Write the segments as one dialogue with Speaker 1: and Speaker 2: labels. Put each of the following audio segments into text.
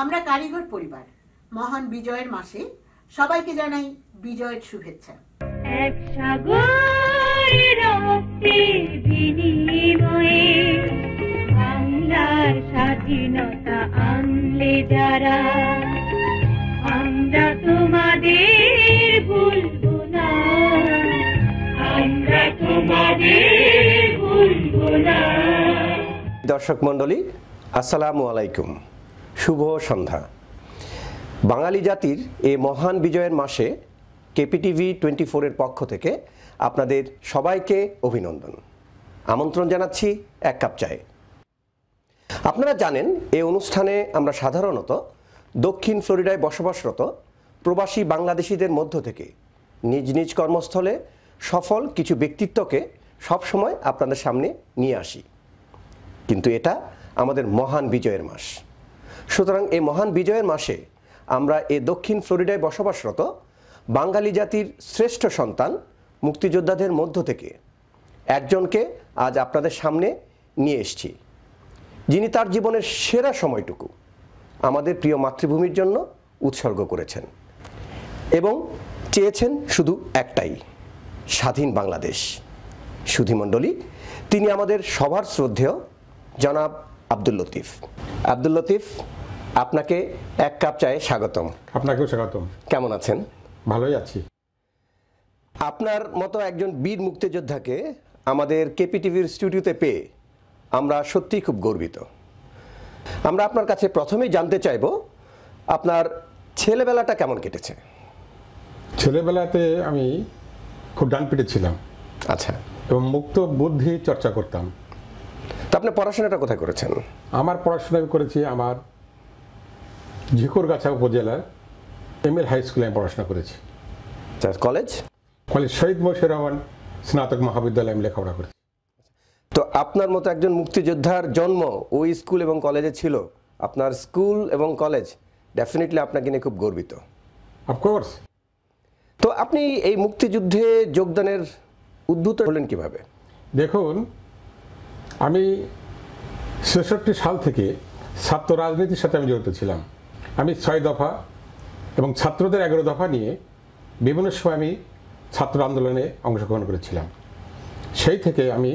Speaker 1: আমরা কারিগর পরিবার মহান বিজয়ের মাসে সবাইকে জানাই বিজয়ের শুভেচ্ছা এক বাংলার স্বাধীনতা আনলে যারা আমরা তোমাদের ভুলব না আমরা তোমাদের ভুলব না
Speaker 2: দর্শক মন্ডলী আসসালামু আলাইকুম শুভ সন্ধ্যা বাঙালি জাতির এ মহান বিজয়ের মাসে কেপিটিভি টোয়েন্টি ফোরের পক্ষ থেকে আপনাদের সবাইকে অভিনন্দন আমন্ত্রণ জানাচ্ছি এক কাপ চায়ে আপনারা জানেন এ অনুষ্ঠানে আমরা সাধারণত দক্ষিণ ফ্লোরিডায় বসবাসরত প্রবাসী বাংলাদেশিদের মধ্য থেকে নিজ নিজ কর্মস্থলে সফল কিছু ব্যক্তিত্বকে সবসময় আপনাদের সামনে নিয়ে আসি কিন্তু এটা আমাদের মহান বিজয়ের মাস সুতরাং এই মহান বিজয়ের মাসে আমরা এ দক্ষিণ ফ্লোরিডায় বসবাসরত বাঙালি জাতির শ্রেষ্ঠ সন্তান মুক্তিযোদ্ধাদের মধ্য থেকে একজনকে আজ আপনাদের সামনে নিয়ে এসছি যিনি তার জীবনের সেরা সময়টুকু আমাদের প্রিয় মাতৃভূমির জন্য উৎসর্গ করেছেন এবং চেয়েছেন শুধু একটাই স্বাধীন বাংলাদেশ সুধীমণ্ডলী তিনি আমাদের সবার শ্রদ্ধেয় জনাব আব্দুল লতিফ আব্দুল লতিফ আপনাকে এক কাপ চায়ে স্বাগতম আপনাকেও স্বাগতম কেমন আছেন ভালোই আছি আপনার মতো একজন বীর মুক্তিযোদ্ধাকে আমাদের কেপিটিভির স্টুডিওতে পেয়ে আমরা সত্যিই খুব গর্বিত আমরা আপনার কাছে প্রথমেই জানতে চাইব আপনার ছেলেবেলাটা কেমন কেটেছে ছেলেবেলাতে
Speaker 3: আমি খুব ডান পিটে ছিলাম আচ্ছা এবং মুক্ত বুদ্ধি চর্চা করতাম তা আপনি পড়াশোনাটা কোথায় করেছেন আমার পড়াশোনা আমি করেছি আমার ঝিকরগাছা উপজেলার এম এল হাই স্কুলে আমি পড়াশোনা করেছি কলেজ কলেজ শহীদ মশির রহমান স্নাতক মহাবিদ্যালয়ে আমি লেখাপড়া করেছি
Speaker 2: তো আপনার মতো একজন মুক্তিযোদ্ধার জন্ম ওই স্কুল এবং কলেজে ছিল আপনার স্কুল এবং কলেজ ডেফিনেটলি আপনাকে নিয়ে খুব গর্বিত অফকোর্স তো আপনি এই মুক্তিযুদ্ধে যোগদানের উদ্ভূত হলেন কিভাবে দেখুন
Speaker 3: আমি ছেষট্টি সাল থেকে ছাত্র রাজনীতির সাথে আমি জড়িত ছিলাম আমি ছয় দফা এবং ছাত্রদের এগারো দফা নিয়ে বিভিন্ন সময় আমি ছাত্র আন্দোলনে অংশগ্রহণ করেছিলাম সেই থেকে আমি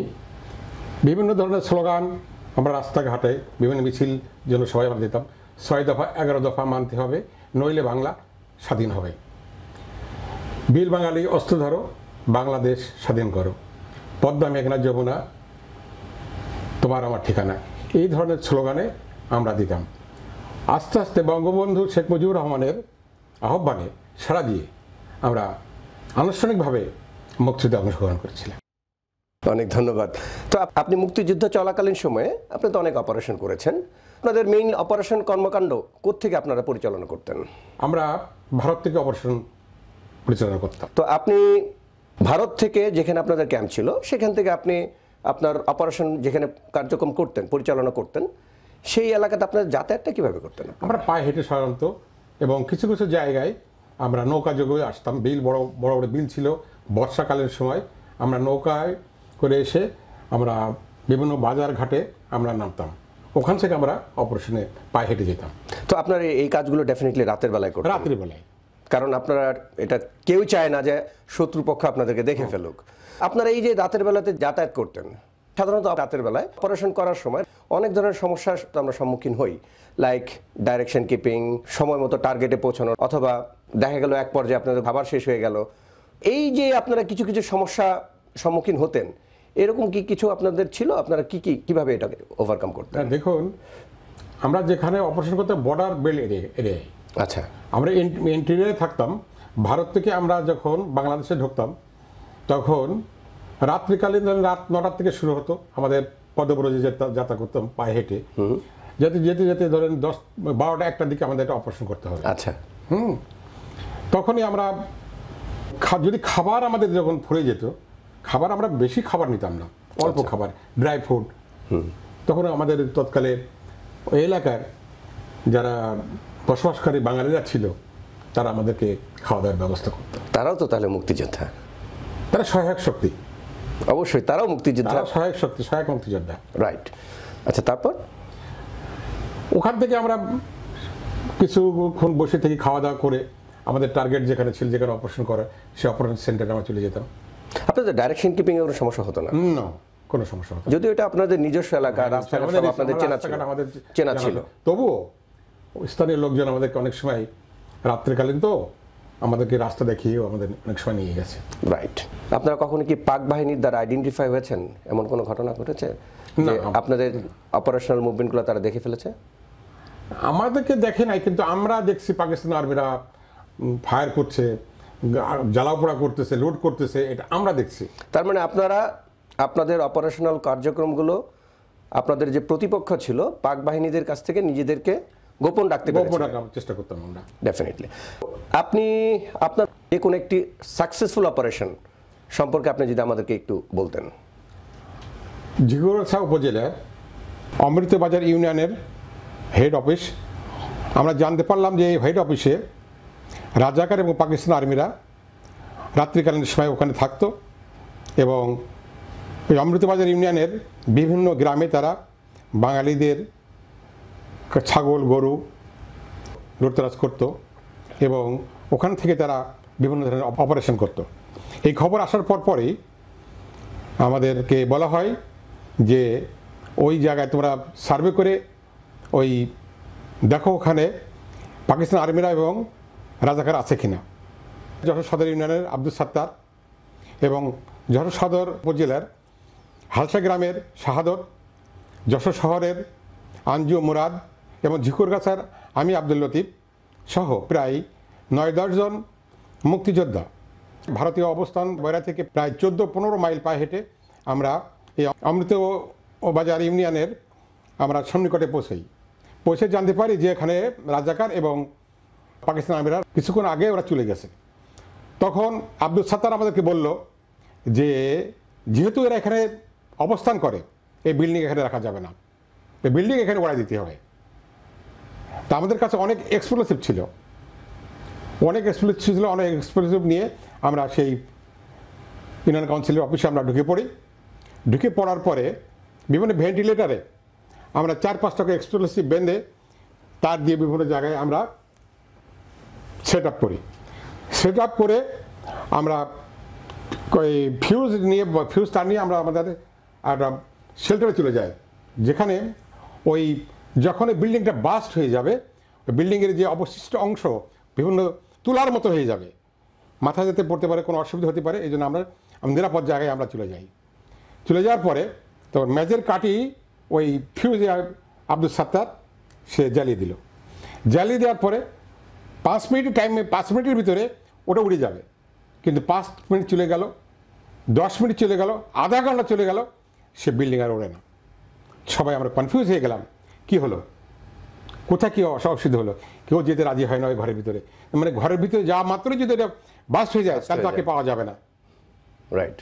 Speaker 3: বিভিন্ন ধরনের স্লোগান আমরা রাস্তাঘাটে বিভিন্ন মিছিল জন্য সবাই আমরা দিতাম ছয় দফা এগারো দফা মানতে হবে নইলে বাংলা স্বাধীন হবে বীর বাঙালি অস্ত্র ধরো বাংলাদেশ স্বাধীন করো পদ্মা মেঘনা যমুনা তোমার আমার ঠিকানা এই ধরনের স্লোগানে আমরা দিতাম আস্তে আস্তে বঙ্গবন্ধু শেখ মুজিবুর রহমানের আহ্বানে সারা দিয়ে আমরা
Speaker 2: আনুষ্ঠানিকভাবে মুক্তিযুদ্ধে অংশগ্রহণ করেছিলাম অনেক ধন্যবাদ তো আপনি মুক্তিযুদ্ধ চলাকালীন সময়ে আপনি তো অনেক অপারেশন করেছেন আপনাদের মেইন অপারেশন কর্মকাণ্ড থেকে আপনারা পরিচালনা করতেন আমরা ভারত থেকে অপারেশন পরিচালনা করতাম তো আপনি ভারত থেকে যেখানে আপনাদের ক্যাম্প ছিল সেখান থেকে আপনি আপনার অপারেশন যেখানে কার্যক্রম করতেন পরিচালনা করতেন সেই এলাকাতে আপনার যাতায়াতটা কীভাবে করতেন
Speaker 3: আমরা পায়ে হেঁটে সাধারণত এবং কিছু কিছু জায়গায় আমরা নৌকা যোগে আসতাম বিল বড় বড় বড় বিল ছিল বর্ষাকালের সময় আমরা নৌকায় করে এসে আমরা বিভিন্ন বাজার ঘাটে আমরা নামতাম ওখান থেকে আমরা অপারেশনে পায়ে হেঁটে যেতাম
Speaker 2: তো আপনার এই কাজগুলো ডেফিনেটলি রাতের বেলায় করতেন রাত্রিবেলায় কারণ আপনারা এটা কেউ চায় না যে শত্রুপক্ষ আপনাদেরকে দেখে ফেলুক আপনারা এই যে রাতের বেলাতে যাতায়াত করতেন সাধারণত রাতের বেলায় অপারেশন করার সময় অনেক ধরনের সমস্যার আমরা সম্মুখীন হই লাইক ডাইরেকশন কিপিং সময় মতো টার্গেটে পৌঁছানো অথবা দেখা গেল এক পর্যায়ে আপনাদের খাবার শেষ হয়ে গেল এই যে আপনারা কিছু কিছু সমস্যা সম্মুখীন হতেন এরকম কি কিছু আপনাদের ছিল আপনারা কি কি কিভাবে এটাকে ওভারকাম করতেন
Speaker 3: হ্যাঁ, দেখুন আমরা যেখানে অপারেশন করতাম বর্ডার বেল এরিয়ায় আচ্ছা আমরা ইন্টেরিয়ারে থাকতাম ভারত থেকে আমরা যখন বাংলাদেশে ঢুকতাম তখন রাত্রিকালীন ধরেন রাত নটার থেকে শুরু হতো আমাদের পদব্রজে যাতা করতাম পায়ে হেঁটে যেতে যেতে যেতে ধরেন দশ বারোটা একটার দিকে আমাদের একটা অপারেশন করতে হবে আচ্ছা হুম তখনই আমরা যদি খাবার আমাদের যখন ফুরে যেত খাবার আমরা বেশি খাবার নিতাম না অল্প আচ্ছা। খাবার ড্রাই ফ্রুট তখন আমাদের তৎকালে এলাকার যারা বসবাসকারী বাঙালিরা ছিল তারা আমাদেরকে খাওয়া দাওয়ার ব্যবস্থা করত তারাও তো
Speaker 2: তাহলে মুক্তিযোদ্ধা তারা সহায়ক শক্তি অবশ্যই তারাও মুক্তিযোদ্ধা তারা সহায়ক শক্তি সহায়ক মুক্তিযোদ্ধা রাইট আচ্ছা তারপর ওখান থেকে আমরা
Speaker 3: কিছুক্ষণ বসে থেকে খাওয়া দাওয়া করে আমাদের টার্গেট যেখানে ছিল যেখানে অপারেশন করে
Speaker 2: সে অপারেশন সেন্টারে আমরা চলে যেতাম আপনাদের ডাইরেকশন কিপিং এর কোনো সমস্যা হতো না না কোনো সমস্যা হতো যদিও এটা আপনাদের নিজস্ব এলাকা হ্যাঁ, রাস্তাঘাট আপনাদের চেনা ছিল আমাদের চেনা ছিল তবুও
Speaker 3: স্থানীয় লোকজন আমাদেরকে অনেক সময় রাত্রিকালীন তো আমাদেরকে রাস্তা দেখিয়েও আমাদের অনেক সময় নিয়ে গেছে
Speaker 2: রাইট আপনারা কখনো কি পাক বাহিনীর দ্বারা আইডেন্টিফাই হয়েছেন এমন কোনো ঘটনা ঘটেছে আপনাদের অপারেশনাল মুভমেন্টগুলো তারা দেখে ফেলেছে আমাদেরকে
Speaker 3: দেখে নাই কিন্তু আমরা দেখছি পাকিস্তান আর্মিরা ফায়ার করছে
Speaker 2: জ্বালাপোড়া করতেছে লোড করতেছে এটা আমরা দেখছি তার মানে আপনারা আপনাদের অপারেশনাল কার্যক্রমগুলো আপনাদের যে প্রতিপক্ষ ছিল পাক বাহিনীদের কাছ থেকে নিজেদেরকে গোপন রাখতে গোপন রাখার
Speaker 3: চেষ্টা করতাম আমরা
Speaker 2: ডেফিনেটলি আপনি আপনার যে কোনো একটি সাকসেসফুল অপারেশন সম্পর্কে আপনি যদি আমাদেরকে একটু বলতেন জিগরসা উপজেলার অমৃতবাজার ইউনিয়নের হেড অফিস
Speaker 3: আমরা জানতে পারলাম যে এই হেড অফিসে রাজাকার এবং পাকিস্তান আর্মিরা রাত্রিকালীন সময় ওখানে থাকতো এবং ওই অমৃতবাজার ইউনিয়নের বিভিন্ন গ্রামে তারা বাঙালিদের ছাগল গরু লুটতরাজ করত এবং ওখান থেকে তারা বিভিন্ন ধরনের অপারেশন করত এই খবর আসার পর পরই আমাদেরকে বলা হয় যে ওই জায়গায় তোমরা সার্ভে করে ওই দেখো ওখানে পাকিস্তান আর্মিরা এবং রাজাকার আছে কিনা যশোর সদর ইউনিয়নের আব্দুল সাত্তার এবং যশোর সদর উপজেলার হালসা গ্রামের শাহাদত যশোর শহরের আঞ্জু মুরাদ এবং ঝিকুরগাছার আমি আব্দুল লতিফ সহ প্রায় নয় দশজন মুক্তিযোদ্ধা ভারতীয় অবস্থান বয়রা থেকে প্রায় চোদ্দো পনেরো মাইল পায়ে হেঁটে আমরা এই অমৃত ও বাজার ইউনিয়নের আমরা সন্নিকটে পৌঁছাই পৌঁছে জানতে পারি যে এখানে রাজাকার এবং পাকিস্তান আমিরা কিছুক্ষণ আগে ওরা চলে গেছে তখন আব্দুল সাত্তার আমাদেরকে বলল যে যেহেতু এরা এখানে অবস্থান করে এই বিল্ডিং এখানে রাখা যাবে না এই বিল্ডিং এখানে ওড়াই দিতে হবে তা আমাদের কাছে অনেক এক্সপ্লোসিভ ছিল অনেক এক্সপ্লোসিভ ছিল অনেক এক্সপ্লোসিভ নিয়ে আমরা সেই ইউনিয়ন কাউন্সিলের অফিসে আমরা ঢুকে পড়ি ঢুকে পড়ার পরে বিভিন্ন ভেন্টিলেটারে আমরা চার পাঁচটাকে এক্সপ্লোসিভ বেঁধে তার দিয়ে বিভিন্ন জায়গায় আমরা সেট আপ করি সেট আপ করে আমরা ওই ফিউজ নিয়ে ফিউজ তার নিয়ে আমরা আমাদের একটা শেল্টারে চলে যাই যেখানে ওই যখন এই বিল্ডিংটা বাস্ট হয়ে যাবে বিল্ডিংয়ের যে অবশিষ্ট অংশ বিভিন্ন তুলার মতো হয়ে যাবে মাথা যেতে পড়তে পারে কোনো অসুবিধা হতে পারে এই জন্য আমরা নিরাপদ জায়গায় আমরা চলে যাই চলে যাওয়ার পরে তো মেজের কাটি ওই ফিউজ আব্দুল সাত্তার সে জ্বালিয়ে দিল জ্বালিয়ে দেওয়ার পরে পাঁচ মিনিট টাইমে পাঁচ মিনিটের ভিতরে ওটা উড়ে যাবে কিন্তু পাঁচ মিনিট চলে গেল দশ মিনিট চলে গেল আধা ঘন্টা চলে গেল সে বিল্ডিং আর ওড়ে না সবাই আমরা কনফিউজ হয়ে গেলাম কি হলো কোথায় কী অসুবিধা হলো কেউ যেতে রাজি হয় না ওই ঘরের ভিতরে মানে ঘরের ভিতরে যাওয়া মাত্রই যদি এটা বাস হয়ে যায় তাহলে তাকে পাওয়া যাবে না রাইট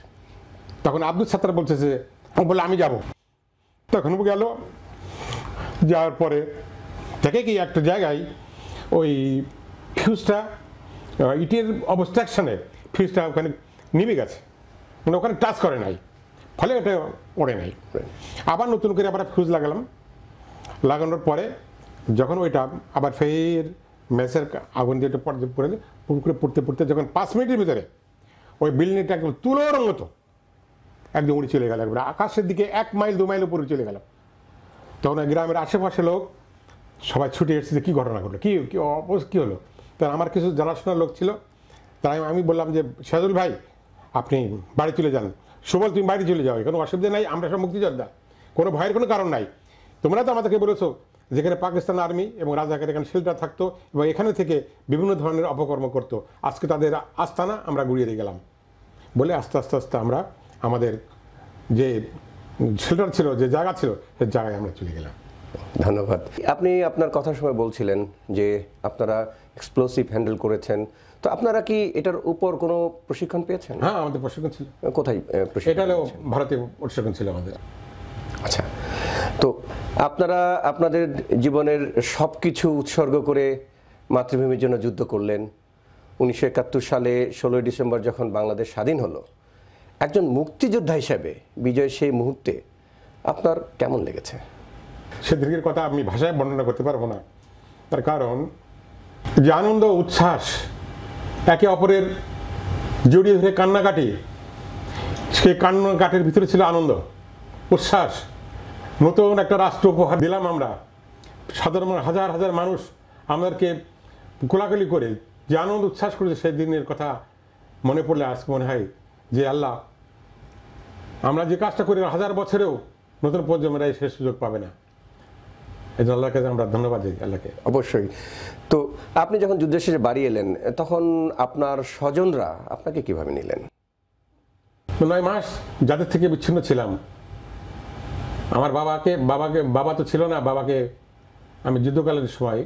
Speaker 3: তখন আব্দুল সাত্তার যে ও বলে আমি যাব তখন ও গেল যাওয়ার পরে থেকে কি একটা জায়গায় ওই ফিউজটা ইটের অবস্ট্রাকশনে ফিউজটা ওখানে নিভে গেছে মানে ওখানে টাচ করে নাই ফলে ওটা পড়ে নাই আবার নতুন করে আবার ফিউজ লাগালাম লাগানোর পরে যখন ওইটা আবার ফের মেসের আগুন দিয়ে পড়ে পুকুরে পড়তে পড়তে যখন পাঁচ মিনিটের ভিতরে ওই বিল্ডিংটা একদম তুলোর মতো একদম উড়ে চলে গেল একবার আকাশের দিকে এক মাইল দু মাইল উপরে চলে গেল তখন গ্রামের আশেপাশে লোক সবাই ছুটে এসেছে কী ঘটনা ঘটলো কী কী অবস কী হলো তার আমার কিছু জানাশোনার লোক ছিল তাই আমি বললাম যে সাজুল ভাই আপনি বাড়ি চলে যান সুবল তুমি বাড়ি চলে যাও কোনো অসুবিধা নাই আমরা সব মুক্তিযোদ্ধা কোনো ভয়ের কোনো কারণ নাই তোমরা তো আমাদেরকে বলেছো যেখানে পাকিস্তান আর্মি এবং রাজাকার এখানে শিল্ডরা থাকতো এবং এখানে থেকে বিভিন্ন ধরনের অপকর্ম করত আজকে তাদের আস্তানা আমরা গুড়িয়ে দিয়ে গেলাম বলে আস্তে আস্তে আস্তে আমরা আমাদের যে শেল্টার ছিল যে জায়গা ছিল সে জায়গায় আমরা চলে গেলাম
Speaker 2: ধন্যবাদ আপনি আপনার কথার সময় বলছিলেন যে আপনারা এক্সপ্লোসিভ হ্যান্ডেল করেছেন তো আপনারা কি এটার উপর কোনো প্রশিক্ষণ পেয়েছেন হ্যাঁ আমাদের প্রশিক্ষণ ছিল কোথায় এটা হলো ভারতীয় প্রশিক্ষণ ছিল আমাদের আচ্ছা তো আপনারা আপনাদের জীবনের সব কিছু উৎসর্গ করে মাতৃভূমির জন্য যুদ্ধ করলেন উনিশশো একাত্তর সালে ষোলোই ডিসেম্বর যখন বাংলাদেশ স্বাধীন হলো একজন মুক্তিযোদ্ধা হিসেবে বিজয় সেই মুহূর্তে আপনার কেমন লেগেছে সেদিকের কথা আমি ভাষায় বর্ণনা করতে পারবো না তার
Speaker 3: কারণ যে আনন্দ উচ্ছ্বাস একে অপরের জড়িয়ে ধরে কান্নাকাটি সেই কান্নাকাটির ভিতরে ছিল আনন্দ উচ্ছ্বাস নতুন একটা রাষ্ট্র উপহার দিলাম আমরা সাধারণ হাজার হাজার মানুষ আমাদেরকে কোলাকুলি করে যে আনন্দ উচ্ছ্বাস করেছে সেই দিনের কথা মনে পড়লে আজকে মনে হয় যে আল্লাহ আমরা যে কাজটা করি হাজার বছরেও
Speaker 2: নতুন প্রজন্মরা সে সুযোগ পাবে না এই জন্য আল্লাহকে আমরা ধন্যবাদ দিই আল্লাহকে অবশ্যই তো আপনি যখন যুদ্ধের শেষে বাড়ি এলেন তখন আপনার স্বজনরা আপনাকে কিভাবে নিলেন নয় মাস
Speaker 3: যাদের থেকে বিচ্ছিন্ন ছিলাম আমার বাবাকে বাবাকে বাবা তো ছিল না বাবাকে আমি যুদ্ধকালীন সময়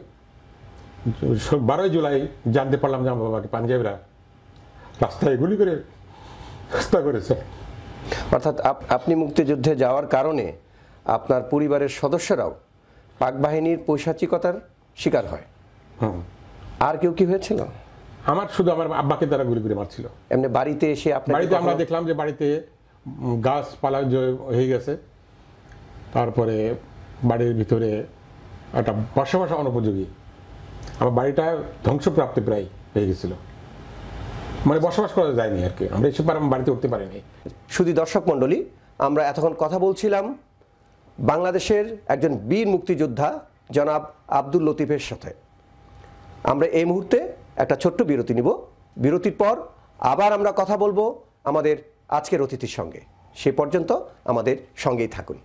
Speaker 3: বারোই জুলাই জানতে পারলাম যে আমার বাবাকে পাঞ্জাবিরা রাস্তায়
Speaker 2: গুলি করে হত্যা করেছে অর্থাৎ আপনি মুক্তিযুদ্ধে যাওয়ার কারণে আপনার পরিবারের সদস্যরাও পাক বাহিনীর পৈশাচিকতার শিকার হয় আর কেউ কি হয়েছিল আমার শুধু আমার আব্বাকে তারা গুলি করে মারছিল
Speaker 3: এমনি বাড়িতে এসে আপনার বাড়িতে আমরা দেখলাম যে বাড়িতে গাছপালা হয়ে গেছে তারপরে বাড়ির ভিতরে একটা বসবাস অনুপযোগী আমার বাড়িটা ধ্বংসপ্রাপ্তি প্রায় হয়ে গেছিল মানে বসবাস করা
Speaker 2: যায়নি আর কি আমরা এসব বাড়িতে উঠতে পারিনি শুধু দর্শক মণ্ডলী আমরা এতক্ষণ কথা বলছিলাম বাংলাদেশের একজন বীর মুক্তিযোদ্ধা জনাব আব্দুল লতিফের সাথে আমরা এই মুহূর্তে একটা ছোট্ট বিরতি নিব বিরতির পর আবার আমরা কথা বলবো আমাদের আজকের অতিথির সঙ্গে সে পর্যন্ত আমাদের সঙ্গেই থাকুন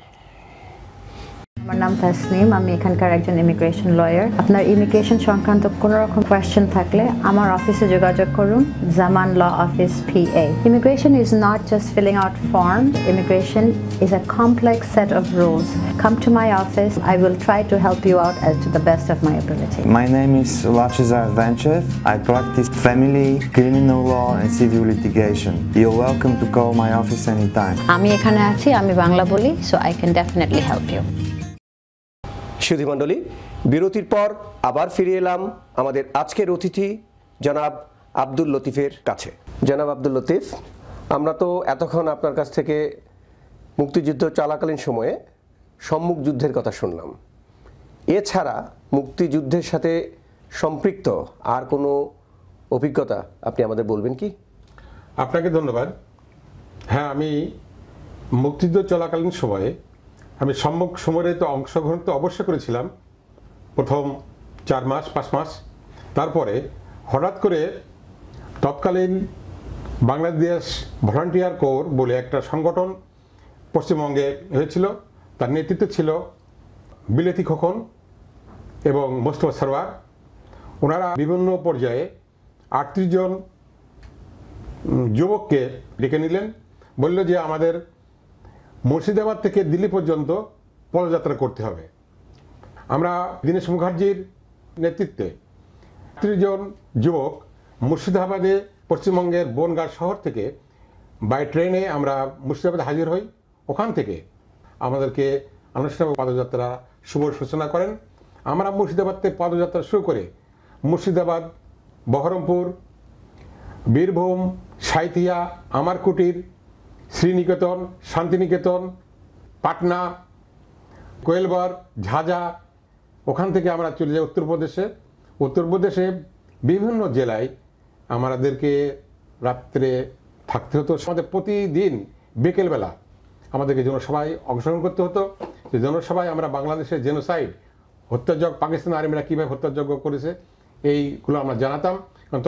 Speaker 1: আমার নাম তাসনিম আমি এখানকার একজন ইমিগ্রেশন লয়ার আপনার ইমিগ্রেশন সংক্রান্ত কোনো রকম কোয়েশ্চেন থাকলে আমার অফিসে যোগাযোগ করুন Zaman law office P A immigration is not just filling out form immigration is a complex set of rules come to my office I will try to help you out as to the best of my ability
Speaker 3: my name is Lachiza Advenchev. I practice family, criminal law and civil
Speaker 2: litigation. You're welcome to call my office anytime.
Speaker 1: আমি এখানে আছি আমি বাংলা বলি so I can definitely help you
Speaker 2: সুধীমণ্ডলী বিরতির পর আবার ফিরে এলাম আমাদের আজকের অতিথি জনাব আব্দুল লতিফের কাছে জনাব আব্দুল লতিফ আমরা তো এতক্ষণ আপনার কাছ থেকে মুক্তিযুদ্ধ চলাকালীন সময়ে সম্মুখ যুদ্ধের কথা শুনলাম এছাড়া মুক্তিযুদ্ধের সাথে সম্পৃক্ত আর কোনো অভিজ্ঞতা আপনি আমাদের বলবেন কি আপনাকে ধন্যবাদ হ্যাঁ আমি মুক্তিযুদ্ধ চলাকালীন সময়ে
Speaker 3: আমি সম্মুখ সময়ে তো অংশগ্রহণ তো অবশ্য করেছিলাম প্রথম চার মাস পাঁচ মাস তারপরে হঠাৎ করে তৎকালীন বাংলাদেশ ভলান্টিয়ার কোর বলে একটা সংগঠন পশ্চিমবঙ্গে হয়েছিল তার নেতৃত্ব ছিল বিলেতি খোকন এবং মোস্তফা সরওয়ার ওনারা বিভিন্ন পর্যায়ে আটত্রিশ জন যুবককে ডেকে নিলেন বলল যে আমাদের মুর্শিদাবাদ থেকে দিল্লি পর্যন্ত পদযাত্রা করতে হবে আমরা দীনেশ মুখার্জির নেতৃত্বে ত্রিশজন যুবক মুর্শিদাবাদে পশ্চিমবঙ্গের বনগাঁ শহর থেকে বাই ট্রেনে আমরা মুর্শিদাবাদে হাজির হই ওখান থেকে আমাদেরকে আনুষ্ঠানিক পদযাত্রা শুভ সূচনা করেন আমরা মুর্শিদাবাদ থেকে পদযাত্রা শুরু করে মুর্শিদাবাদ বহরমপুর বীরভূম সাঁইথিয়া আমারকুটির শ্রীনিকেতন শান্তিনিকেতন পাটনা কোয়েলবার ঝাঝা ওখান থেকে আমরা চলে যাই উত্তরপ্রদেশে উত্তরপ্রদেশে বিভিন্ন জেলায় আমাদেরকে রাত্রে থাকতে হতো আমাদের প্রতিদিন বিকেলবেলা আমাদেরকে জনসভায় অংশগ্রহণ করতে হতো যে জনসভায় আমরা বাংলাদেশের জেনোসাইড হত্যাযজ্ঞ পাকিস্তান আর্মিরা কীভাবে হত্যাযজ্ঞ করেছে এইগুলো আমরা জানাতাম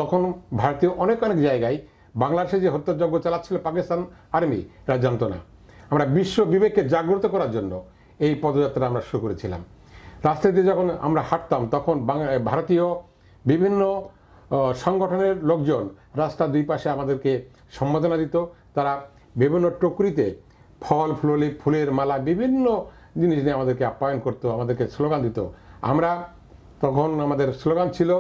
Speaker 3: তখন ভারতীয় অনেক অনেক জায়গায় বাংলাদেশে যে হত্যাযজ্ঞ চালাচ্ছিল পাকিস্তান আর্মি তারা জানত না আমরা বিশ্ব বিবেককে জাগ্রত করার জন্য এই পদযাত্রা আমরা শুরু করেছিলাম রাস্তাতে যখন আমরা হাঁটতাম তখন ভারতীয় বিভিন্ন সংগঠনের লোকজন রাস্তার দুই পাশে আমাদেরকে সম্বোধনা দিত তারা বিভিন্ন টকরিতে ফল ফুলি ফুলের মালা বিভিন্ন জিনিস নিয়ে আমাদেরকে আপ্যায়ন করতো আমাদেরকে স্লোগান দিত আমরা তখন আমাদের স্লোগান ছিল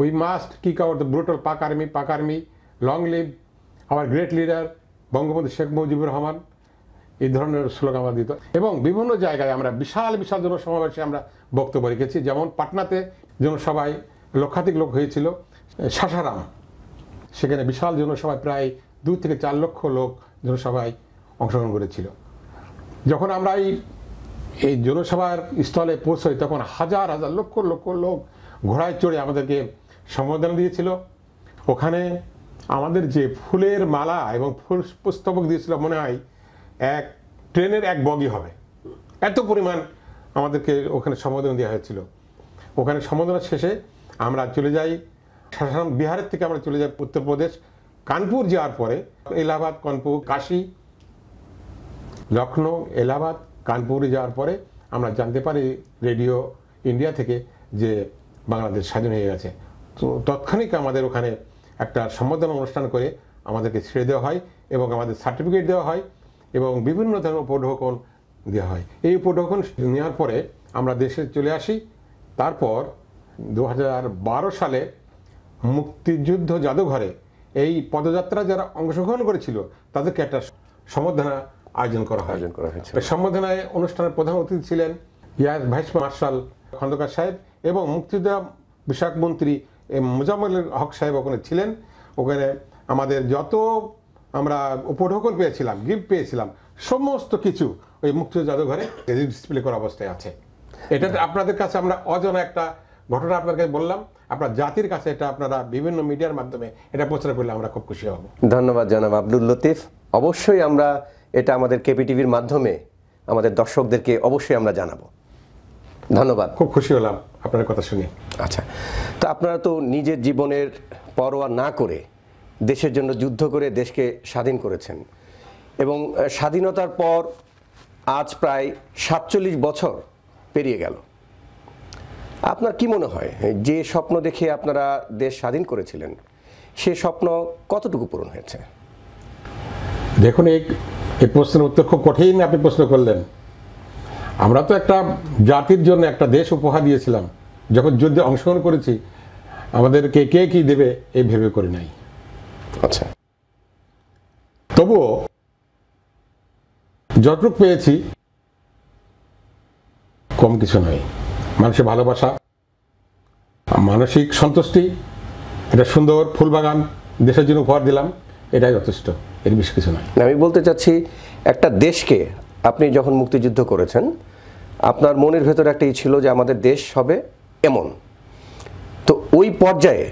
Speaker 3: we must kick out the brutal Pak army Pak army long live আমার গ্রেট লিডার বঙ্গবন্ধু শেখ মুজিবুর রহমান এই ধরনের শ্লোক আমরা দিত এবং বিভিন্ন জায়গায় আমরা বিশাল বিশাল জনসমাবেশে আমরা বক্তব্য রেখেছি যেমন পাটনাতে জনসভায় লক্ষাধিক লোক হয়েছিল সাসারাম সেখানে বিশাল জনসভায় প্রায় দু থেকে চার লক্ষ লোক জনসভায় অংশগ্রহণ করেছিল যখন আমরা এই এই জনসভার স্থলে পৌঁছই তখন হাজার হাজার লক্ষ লক্ষ লোক ঘোড়ায় চড়ে আমাদেরকে সম্বোধনা দিয়েছিল ওখানে আমাদের যে ফুলের মালা এবং ফুল পুস্তবক দিয়েছিল মনে হয় এক ট্রেনের এক বগি হবে এত পরিমাণ আমাদেরকে ওখানে সম্বোধনা দেওয়া হয়েছিল ওখানে সম্বোধনা শেষে আমরা চলে যাই সাসারাম বিহারের থেকে আমরা চলে যাই উত্তরপ্রদেশ কানপুর যাওয়ার পরে এলাহাবাদ কানপুর কাশি লখনৌ এলাহাবাদ কানপুরে যাওয়ার পরে আমরা জানতে পারি রেডিও ইন্ডিয়া থেকে যে বাংলাদেশ স্বাধীন হয়ে গেছে তো তৎক্ষণিক আমাদের ওখানে একটা সম্বোধনা অনুষ্ঠান করে আমাদেরকে ছেড়ে দেওয়া হয় এবং আমাদের সার্টিফিকেট দেওয়া হয় এবং বিভিন্ন ধরনের উপঢকন দেওয়া হয় এই উপঢকন নেওয়ার পরে আমরা দেশে চলে আসি তারপর দু সালে মুক্তিযুদ্ধ জাদুঘরে এই পদযাত্রা যারা অংশগ্রহণ করেছিল তাদেরকে একটা সম্বর্ধনা আয়োজন করা হয় আয়োজন করা হয়েছে সম্বোধনায় অনুষ্ঠানের প্রধান অতিথি ছিলেন ইয়াস ভাইস মার্শাল খন্দকার সাহেব এবং মুক্তিযোদ্ধা বিষয়ক মন্ত্রী মোজাম্মল হক সাহেব ওখানে ছিলেন ওখানে আমাদের যত আমরা উপঢকল পেয়েছিলাম গিফট পেয়েছিলাম সমস্ত কিছু ওই মুক্তি জাদুঘরে ডিসপ্লে করা অবস্থায় আছে এটা হ্যাঁ। আপনাদের কাছে আমরা অজানা একটা ঘটনা আপনার কাছে বললাম আপনার জাতির কাছে এটা আপনারা বিভিন্ন মিডিয়ার মাধ্যমে এটা প্রচার করলে আমরা খুব খুশি হব
Speaker 2: ধন্যবাদ জনাব আব্দুল লতিফ অবশ্যই আমরা এটা আমাদের টিভির মাধ্যমে আমাদের দর্শকদেরকে অবশ্যই আমরা জানাবো ধন্যবাদ খুব খুশি হলাম আপনার কথা শুনে আচ্ছা তো আপনারা তো নিজের জীবনের পরোয়া না করে দেশের জন্য যুদ্ধ করে দেশকে স্বাধীন করেছেন এবং স্বাধীনতার পর আজ প্রায় সাতচল্লিশ বছর পেরিয়ে গেল আপনার কি মনে হয় যে স্বপ্ন দেখে আপনারা দেশ স্বাধীন করেছিলেন সে স্বপ্ন কতটুকু পূরণ হয়েছে
Speaker 3: দেখুন এই প্রশ্নের উত্তর খুব কঠিন আপনি প্রশ্ন করলেন আমরা তো একটা জাতির জন্য একটা দেশ উপহার দিয়েছিলাম যখন যুদ্ধে অংশগ্রহণ করেছি আমাদেরকে কে কি দেবে এই ভেবে করে নাই আচ্ছা তবুও যতটুক পেয়েছি কম কিছু নয় মানুষের ভালোবাসা মানসিক সন্তুষ্টি এটা সুন্দর ফুল বাগান দেশের জন্য উপহার দিলাম
Speaker 2: এটাই যথেষ্ট এর বেশি কিছু নয় আমি বলতে চাচ্ছি একটা দেশকে আপনি যখন মুক্তিযুদ্ধ করেছেন আপনার মনের ভেতর একটাই ছিল যে আমাদের দেশ হবে এমন তো ওই পর্যায়ে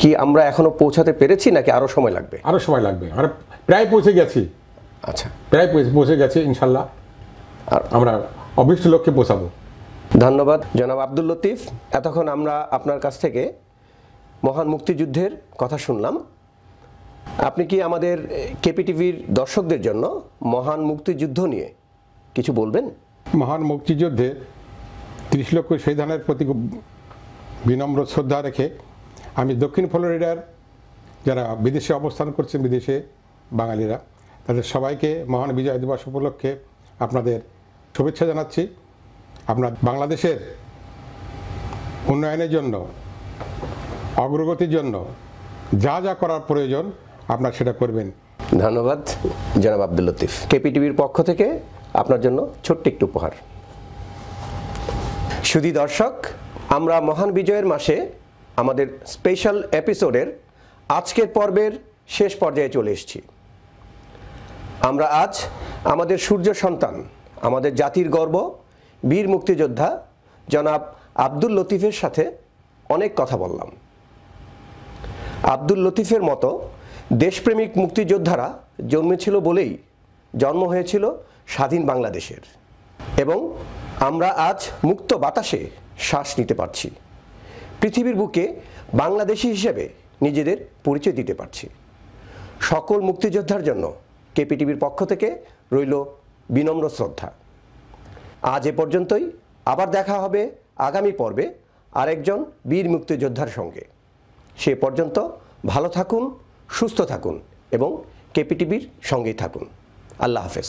Speaker 2: কি আমরা এখনো পৌঁছাতে পেরেছি নাকি আরও সময় লাগবে আরও সময় লাগবে আর প্রায় পৌঁছে গেছি আচ্ছা প্রায় পৌঁছে গেছি ইনশাল্লাহ আর আমরা অবিষ্ট লক্ষ্যে পৌঁছাবো ধন্যবাদ জনাব আব্দুল লতিফ এতক্ষণ আমরা আপনার কাছ থেকে মহান মুক্তিযুদ্ধের কথা শুনলাম আপনি কি আমাদের কেপিটিভির দর্শকদের জন্য মহান মুক্তিযুদ্ধ নিয়ে কিছু বলবেন মহান মুক্তিযুদ্ধে ত্রিশ লক্ষ শহীদানের প্রতি
Speaker 3: বিনম্র শ্রদ্ধা রেখে আমি দক্ষিণ ফ্লোরিডার যারা বিদেশে অবস্থান করছেন বিদেশে বাঙালিরা তাদের সবাইকে মহান বিজয় দিবস উপলক্ষে আপনাদের শুভেচ্ছা জানাচ্ছি আপনার বাংলাদেশের উন্নয়নের জন্য অগ্রগতির জন্য যা যা করার প্রয়োজন
Speaker 2: আপনার সেটা করবেন ধন্যবাদ জনাব আব্দুল লতিফ কেপিটিভির পক্ষ থেকে আপনার জন্য ছোট্ট একটু উপহার সুধী দর্শক আমরা মহান বিজয়ের মাসে আমাদের স্পেশাল এপিসোডের আজকের পর্বের শেষ পর্যায়ে চলে এসেছি আমরা আজ আমাদের সূর্য সন্তান আমাদের জাতির গর্ব বীর মুক্তিযোদ্ধা জনাব আব্দুল লতিফের সাথে অনেক কথা বললাম আব্দুল লতিফের মতো দেশপ্রেমিক মুক্তিযোদ্ধারা জন্মেছিল বলেই জন্ম হয়েছিল স্বাধীন বাংলাদেশের এবং আমরা আজ মুক্ত বাতাসে শ্বাস নিতে পারছি পৃথিবীর বুকে বাংলাদেশি হিসেবে নিজেদের পরিচয় দিতে পারছি সকল মুক্তিযোদ্ধার জন্য কেপিটিভির পক্ষ থেকে রইল বিনম্র শ্রদ্ধা আজ এ পর্যন্তই আবার দেখা হবে আগামী পর্বে আরেকজন বীর মুক্তিযোদ্ধার সঙ্গে সে পর্যন্ত ভালো থাকুন সুস্থ থাকুন
Speaker 1: এবং কেপিটিভির সঙ্গেই থাকুন আল্লাহ হাফেজ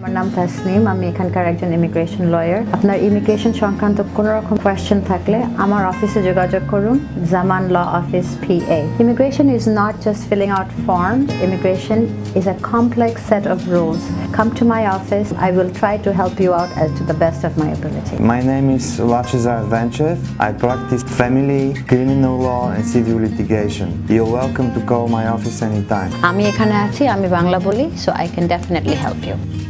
Speaker 1: আমার নাম তাসনিম আমি এখানকার একজন ইমিগ্রেশন লয়ার আপনার ইমিগ্রেশন সংক্রান্ত কোনো রকম কোয়েশ্চেন থাকলে আমার অফিসে যোগাযোগ করুন Zaman law office PA immigration is not just filling out form immigration is a complex set of rules come to my office I will try to help you out as to the best of my ability
Speaker 3: my name is Lachiza Venchev. I practice family, criminal law and civil litigation. You're welcome to call my office anytime.
Speaker 1: আমি এখানে আছি আমি বাংলা বলি so I can definitely help you